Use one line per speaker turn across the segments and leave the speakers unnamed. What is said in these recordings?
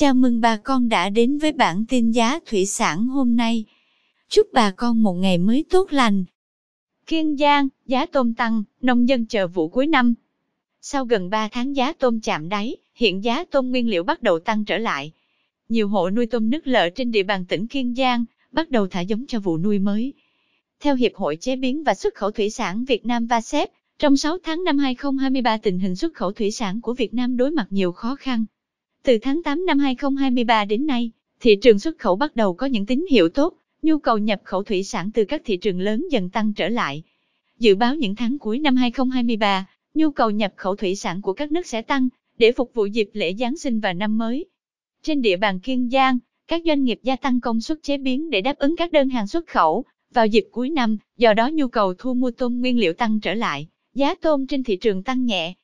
Chào mừng bà con đã đến với bản tin giá thủy sản hôm nay. Chúc bà con một ngày mới tốt lành. Kiên Giang, giá tôm tăng, nông dân chờ vụ cuối năm. Sau gần 3 tháng giá tôm chạm đáy, hiện giá tôm nguyên liệu bắt đầu tăng trở lại. Nhiều hộ nuôi tôm nước lợ trên địa bàn tỉnh Kiên Giang bắt đầu thả giống cho vụ nuôi mới. Theo Hiệp hội Chế biến và Xuất khẩu Thủy sản Việt Nam VASEP, trong 6 tháng năm 2023 tình hình xuất khẩu thủy sản của Việt Nam đối mặt nhiều khó khăn, từ tháng 8 năm 2023 đến nay, thị trường xuất khẩu bắt đầu có những tín hiệu tốt, nhu cầu nhập khẩu thủy sản từ các thị trường lớn dần tăng trở lại. Dự báo những tháng cuối năm 2023, nhu cầu nhập khẩu thủy sản của các nước sẽ tăng để phục vụ dịp lễ Giáng sinh và năm mới. Trên địa bàn Kiên Giang, các doanh nghiệp gia tăng công suất chế biến để đáp ứng các đơn hàng xuất khẩu vào dịp cuối năm, do đó nhu cầu thu mua tôm nguyên liệu tăng trở lại, giá tôm trên thị trường tăng nhẹ.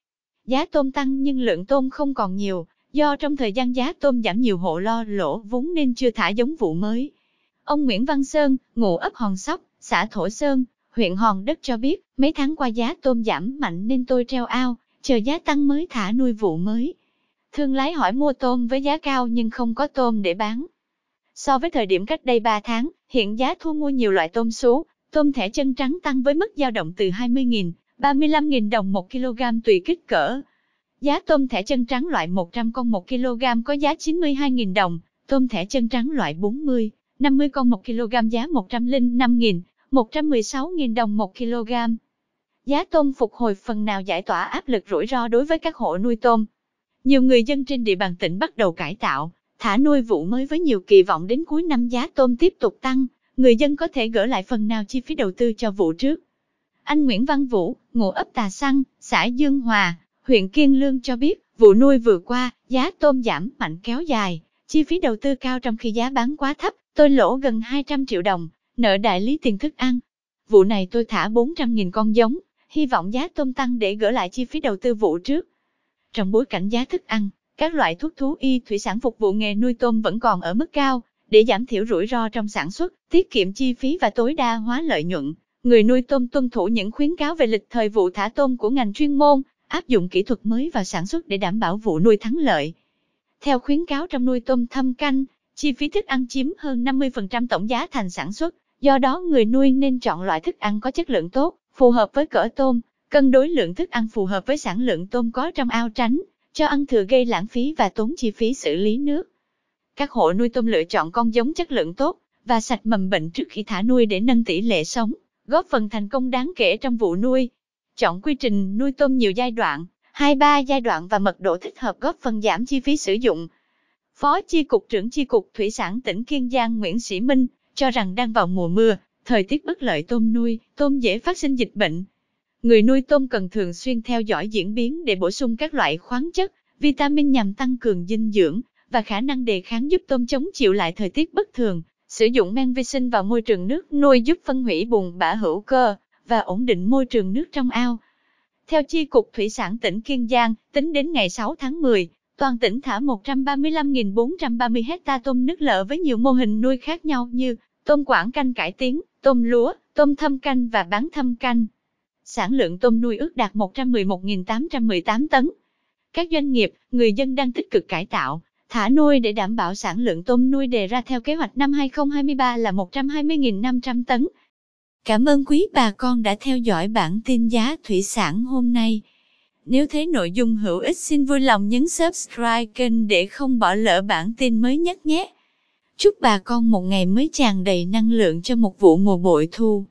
Giá tôm tăng nhưng lượng tôm không còn nhiều, Do trong thời gian giá tôm giảm nhiều hộ lo lỗ vốn nên chưa thả giống vụ mới. Ông Nguyễn Văn Sơn, ngụ ấp Hòn Sóc, xã Thổ Sơn, huyện Hòn Đất cho biết, mấy tháng qua giá tôm giảm mạnh nên tôi treo ao, chờ giá tăng mới thả nuôi vụ mới. Thương lái hỏi mua tôm với giá cao nhưng không có tôm để bán. So với thời điểm cách đây 3 tháng, hiện giá thu mua nhiều loại tôm sú, tôm thẻ chân trắng tăng với mức dao động từ 20.000, 35.000 đồng 1 kg tùy kích cỡ. Giá tôm thẻ chân trắng loại 100 con 1 kg có giá 92.000 đồng, tôm thẻ chân trắng loại 40, 50 con 1 kg giá 105.000, 116.000 đồng 1 kg. Giá tôm phục hồi phần nào giải tỏa áp lực rủi ro đối với các hộ nuôi tôm. Nhiều người dân trên địa bàn tỉnh bắt đầu cải tạo, thả nuôi vụ mới với nhiều kỳ vọng đến cuối năm giá tôm tiếp tục tăng, người dân có thể gỡ lại phần nào chi phí đầu tư cho vụ trước. Anh Nguyễn Văn Vũ, ngụ ấp Tà Săn, xã Dương Hòa, huyện Kiên Lương cho biết, vụ nuôi vừa qua, giá tôm giảm mạnh kéo dài, chi phí đầu tư cao trong khi giá bán quá thấp, tôi lỗ gần 200 triệu đồng, nợ đại lý tiền thức ăn. Vụ này tôi thả 400.000 con giống, hy vọng giá tôm tăng để gỡ lại chi phí đầu tư vụ trước. Trong bối cảnh giá thức ăn, các loại thuốc thú y thủy sản phục vụ nghề nuôi tôm vẫn còn ở mức cao, để giảm thiểu rủi ro trong sản xuất, tiết kiệm chi phí và tối đa hóa lợi nhuận. Người nuôi tôm tuân thủ những khuyến cáo về lịch thời vụ thả tôm của ngành chuyên môn, áp dụng kỹ thuật mới vào sản xuất để đảm bảo vụ nuôi thắng lợi. Theo khuyến cáo trong nuôi tôm thâm canh, chi phí thức ăn chiếm hơn 50% tổng giá thành sản xuất, do đó người nuôi nên chọn loại thức ăn có chất lượng tốt, phù hợp với cỡ tôm, cân đối lượng thức ăn phù hợp với sản lượng tôm có trong ao tránh, cho ăn thừa gây lãng phí và tốn chi phí xử lý nước. Các hộ nuôi tôm lựa chọn con giống chất lượng tốt và sạch mầm bệnh trước khi thả nuôi để nâng tỷ lệ sống, góp phần thành công đáng kể trong vụ nuôi. Chọn quy trình nuôi tôm nhiều giai đoạn, 2-3 giai đoạn và mật độ thích hợp góp phần giảm chi phí sử dụng. Phó Chi cục trưởng Chi cục Thủy sản tỉnh Kiên Giang Nguyễn Sĩ Minh cho rằng đang vào mùa mưa, thời tiết bất lợi tôm nuôi, tôm dễ phát sinh dịch bệnh. Người nuôi tôm cần thường xuyên theo dõi diễn biến để bổ sung các loại khoáng chất, vitamin nhằm tăng cường dinh dưỡng và khả năng đề kháng giúp tôm chống chịu lại thời tiết bất thường. Sử dụng men vi sinh vào môi trường nước nuôi giúp phân hủy bùn bã hữu cơ, và ổn định môi trường nước trong ao. Theo Chi cục Thủy sản tỉnh Kiên Giang, tính đến ngày 6 tháng 10, toàn tỉnh thả 135.430 hecta tôm nước lợ với nhiều mô hình nuôi khác nhau như tôm quảng canh cải tiến, tôm lúa, tôm thâm canh và bán thâm canh. Sản lượng tôm nuôi ước đạt 111.818 tấn. Các doanh nghiệp, người dân đang tích cực cải tạo, thả nuôi để đảm bảo sản lượng tôm nuôi đề ra theo kế hoạch năm 2023 là 120.500 tấn. Cảm ơn quý bà con đã theo dõi bản tin giá thủy sản hôm nay. Nếu thấy nội dung hữu ích xin vui lòng nhấn subscribe kênh để không bỏ lỡ bản tin mới nhất nhé. Chúc bà con một ngày mới tràn đầy năng lượng cho một vụ mùa bội thu.